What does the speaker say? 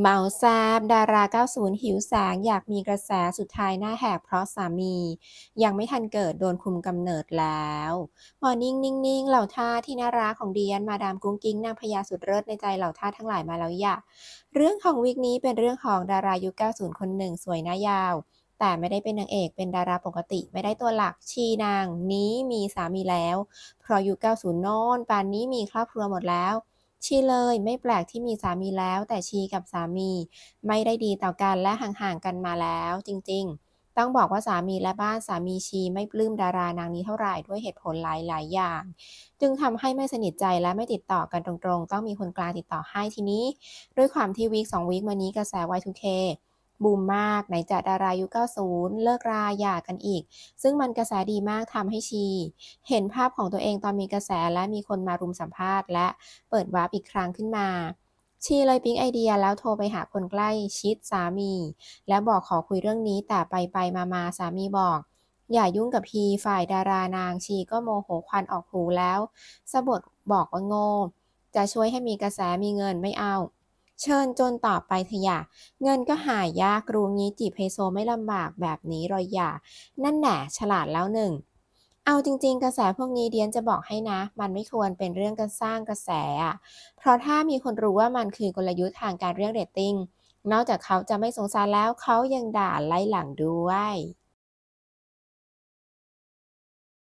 เมาซาบดารา 90 หิวแสงอยากมีกระแสสุดท้ายหน้าแหกเพราะสามี ยังไม่ทันเกิดโดนคุมกำเนิดแล้วมอ่งนิ่งนิ่งเหล่าท่าที่น่ารักของเดียนมาดามกุ้งกิ้งนางพญาสุดเลิศในใจเหล่าท่าทั้งหลายมาแล้วอยาาเรื่องของวิกนี้เป็นเรื่องของดารายุ 90 คนหนึ่งสวยหน้ายาว แต่ไม่ได้เป็นนางเอกเป็นดาราปกติ ไม่ได้ตัวหลักชีนางนี้มีสามีแล้ว เพราะยุ่90นอนป่านนี้มีครอบครัวหมดแล้วชีเลยไม่แปลกที่มีสามีแล้วแต่ชีกับสามี ไม่ได้ดีต่อกันและห่างๆกันมาแล้วจริงๆ ต้องบอกว่าสามีและบ้านสามีชี ไม่ปลื้มดารานางนี้เท่าไหร่ด้วยเหตุผลหลายๆอย่าง จึงทำให้ไม่สนิทใจและไม่ติดต่อกันตรงๆต้องมีคนกลางติดต่อให้ทีนี้ ด้วยความที่วีคสองวีคมานี้กระแส Y2K บูมมากไหนจะดารายุ 90 เลิกราหย่ากันอีก ซึ่งมันกระแสดีมากทำให้ชี เห็นภาพของตัวเองตอนมีกระแสและมีคนมารุมสัมภาษณ์และเปิดวาร์ปอีกครั้งขึ้นมา ชีเลยปิ๊งไอเดียแล้วโทรไปหาคนใกล้ชิดสามี และบอกขอคุยเรื่องนี้แต่ไปไปมามาสามีบอก อย่ายุ่งกับพีฝ่ายดารานางชีก็โมโหควันออกหูแล้ว สะบดบอกว่าโง่จะช่วยให้มีกระแสมีเงินไม่เอาเชิญจนต่อไปเถอะอย่าเงินก็หายากรู้งี้จีเพโซไม่ลำบากแบบนี้รอยอย่านั่นแหละฉลาดแล้วหนึ่ง เอาจริงๆกระแสพวกนี้เดียนจะบอกให้นะ มันไม่ควรเป็นเรื่องการสร้างกระแสอ่ะ เพราะถ้ามีคนรู้ว่ามันคือกลยุทธ์ทางการเรียกเรตติ้ง นอกจากเขาจะไม่สงสารแล้วเขายังด่าไล่หลังด้วย